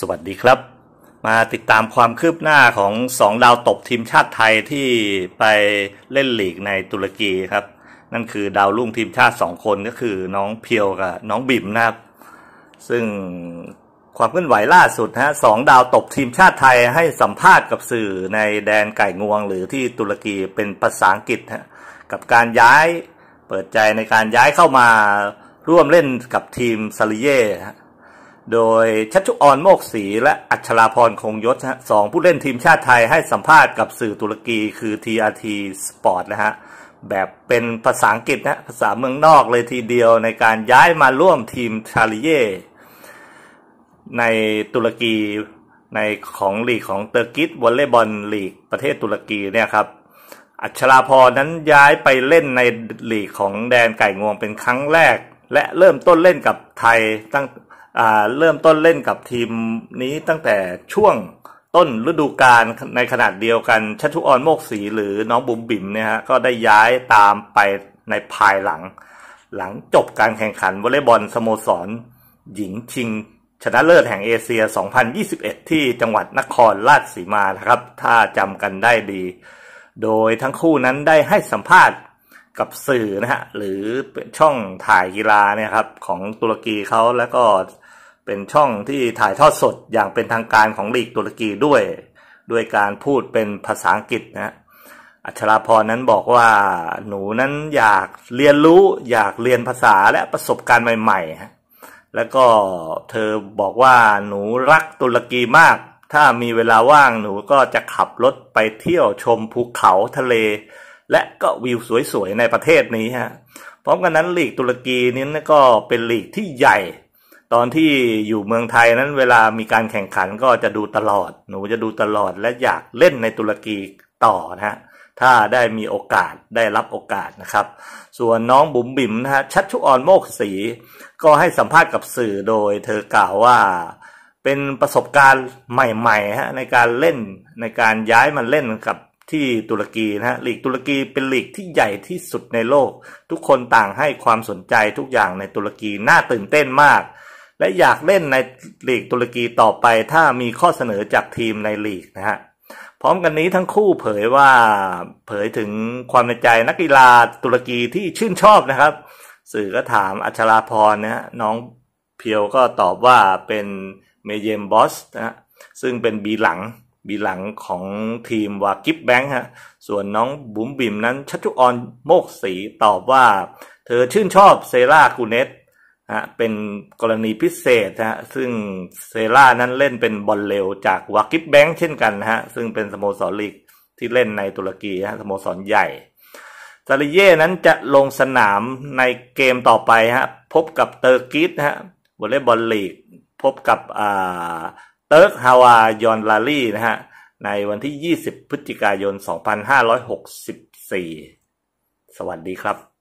สวัสดีครับ มาติดตามความคืบหน้าของสองดาวตบทีมชาติไทยที่ไปเล่นลีกในตุรกีครับ นั่นคือดาวรุ่งทีมชาติสองคนก็คือ น้องเพียวกับน้องบิ่มนะครับซึ่งความเคลื่อนไหวล่าสุดฮะสองดาวตบทีมชาติไทยให้สัมภาษณ์กับสื่อในแดนไก่งวง หรือที่ตุรกีเป็นภาษาอังกฤษฮะกับการย้ายเปิดใจในการย้ายเข้ามาร่วมเล่นกับทีมซาลิเย่ฮะโดยชัชชุออนโมกศรี และอัชราพรคงยศสองผู้เล่นทีมชาติไทยให้สัมภาษณ์กับสื่อตุรกีคือ TRT Sport นะฮะแบบเป็นภาษาอังกฤษนะภาษาเมืองนอกเลยทีเดียวในการย้ายมาร่วมทีมชาลีเยในตุรกีในของลีกของเตอร์กิสวอลเลย์บอลลีกประเทศตุรกีเนี่ยครับอัชราพรนั้นย้ายไปเล่นในลีกของแดนไก่งวงเป็นครั้งแรก และเริ่มต้นเล่นกับไทยตั้งเริ่มต้นเล่นกับทีมนี้ตั้งแต่ช่วงต้นฤดูกาลในขนาดเดียวกันชัชุออนโมกสีหรือน้องบุ๋มบิ๋มเนี่ยฮะก็ได้ย้ายตามไปในภายหลัง หลังจบการแข่งขันวอลเลย์บอลสโมสรหญิงชิงชนะเลิศแห่งเอเชีย 2021 ที่จังหวัดนครราชสีมานะครับ ถ้าจำกันได้ดีโดยทั้งคู่นั้นได้ให้สัมภาษณ์กับสื่อนะฮะหรือช่องถ่ายกีฬาเนี่ยครับ ของตุรกีเขาแล้วก็เป็นช่องที่ถ่ายทอดสดอย่างเป็นทางการของลีกตุรกีด้วยด้วยการพูดเป็นภาษาอังกฤษนะอัชราพรนั้นบอกว่า หนูนั้นอยากเรียนรู้อยากเรียนภาษาและประสบการณ์ใหม่ๆฮะแล้วก็เธอบอกว่าหนูรักตุรกีมาก ถ้ามีเวลาว่างหนูก็จะขับรถไปเที่ยวชมภูเขาทะเล และก็วิวสวยๆในประเทศนี้ฮะพร้อมกันนั้นลีกตุรกีนี้ก็เป็นลีกที่ใหญ่ตอนที่อยู่เมืองไทยนั้นเวลามีการแข่งขันก็จะดูตลอด หนูจะดูตลอดและอยากเล่นในตุรกีต่อนะฮะ ถ้าได้มีโอกาสได้รับโอกาสนะครับ ส่วนน้องบุ๋มบิ๋มนะฮะชัดชุออนโมกศรีก็ให้สัมภาษณ์กับสื่อโดย เธอกล่าวว่าเป็นประสบการณ์ใหม่ๆฮะในการเล่นในการย้ายมาเล่นกับที่ตุรกีนะฮะลีกตุรกีเป็นลีกที่ใหญ่ที่สุดในโลก ทุกคนต่างให้ความสนใจทุกอย่างในตุรกีน่าตื่นเต้นมากและอยากเล่นในลีกตุรกีต่อไป ถ้ามีข้อเสนอจากทีมในลีกนะฮะพร้อมกันนี้ทั้งคู่เผยว่าเผยถึงความในใจนักกีฬาตุรกีที่ชื่นชอบนะครับ สื่อก็ถามอัชราพรนะฮะน้องเพียวก็ตอบว่าเป็นเมเยมบอสนะฮะซึ่งเป็นบีหลัง บีหลังของทีมวากิฟแบงค์ฮะส่วนน้องบุ๋มบิ่มนั้นชัชชุออนโมกสีตอบว่าเธอชื่นชอบเซรากูเนตฮะเป็นกรณีพิเศษฮะซึ่งเซล่านั้นเล่นเป็นบอลเร็วจากวากิบแบงค์เช่นกันฮะซึ่งเป็นสโมสรลีกที่เล่นในตุรกีฮะสโมสรใหญ่ซาลิเย่นั้นจะลงสนามในเกมต่อไปฮะพบกับเตอร์กิสฮะวอลเลย์บอลลีก พบกับอ่าเติร์กฮาวายอนลาลีนะฮะในวันที่ 20 พฤศจิกายน 2564 สวัสดีครับ